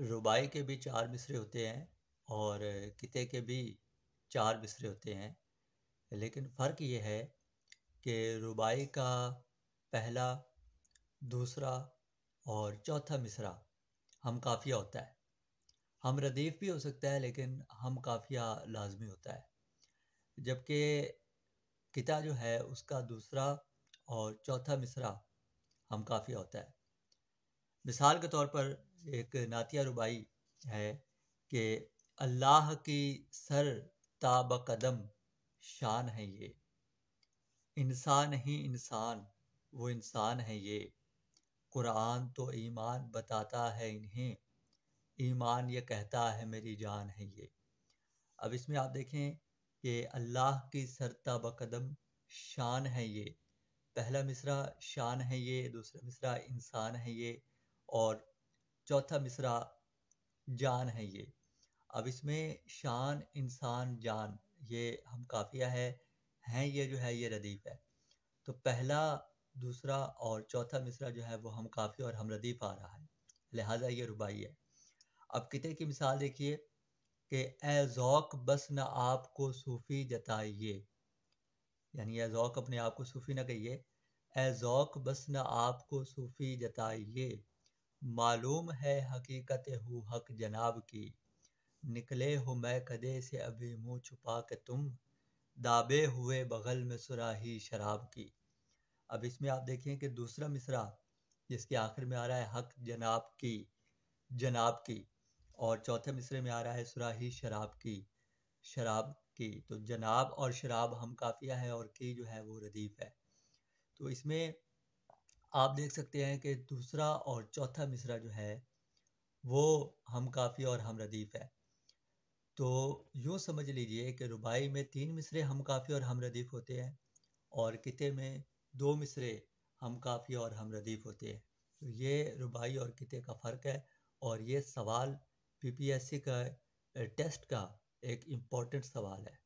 रुबाई के भी चार मिसरे होते हैं और किते के भी चार मिसरे होते हैं लेकिन फ़र्क ये है कि रुबाई का पहला दूसरा और चौथा मिसरा हम काफ़िया होता है हम रदीफ़ भी हो सकता है लेकिन हम काफ़िया लाजमी होता है जबकि किता जो है उसका दूसरा और चौथा मिसरा हम काफ़िया होता है मिसाल के तौर पर एक नातिया रुबाई है कि अल्लाह की सर ताब कदम शान है ये इंसान ही इंसान वो इंसान है ये कुरान तो ईमान बताता है इन्हें ईमान ये कहता है मेरी जान है ये अब इसमें आप देखें कि अल्लाह की सरता कदम शान है ये पहला मिसरा शान है ये दूसरा मिसरा इंसान है ये और चौथा मिसरा जान है ये अब इसमें शान इंसान जान ये हम काफिया है हैं ये जो है ये रदीफ़ है तो पहला दूसरा और चौथा मिसरा जो है वो हम काफ़ी और हम रदीफ आ रहा है लिहाजा ये रुबाई है अब कितने की मिसाल देखिए कि ए ज़ौक बस न आपको सूफ़ी जताइए यानी ए ज़ौक अपने आप को सूफ़ी ना कहिए ए ज़ौक बस न आपको सूफ़ी जताइए मालूम है हकीकत हु हक जनाब की निकले हो मैं कदे से अभी मुंह छुपा के तुम दाबे हुए बगल में सुराही शराब की अब इसमें आप देखें कि दूसरा मिसरा जिसके आखिर में आ रहा है हक जनाब की जनाब की और चौथे मिसरे में आ रहा है सुराही शराब की शराब की तो जनाब और शराब हम काफिया है और की जो है वो रदीफ है तो इसमें आप देख सकते हैं कि दूसरा और चौथा मिसरा जो है वो हम काफ़ी और हम रदीफ़ है तो यूँ समझ लीजिए कि रुबाई में तीन मिसरे हम काफ़ी और हम रदीफ़ होते हैं और किते में दो मिसरे हम काफ़ी और हम रदीफ़ होते हैं तो ये रुबाई और किते का फ़र्क है और ये सवाल पीपीएससी का टेस्ट का एक इम्पॉर्टेंट सवाल है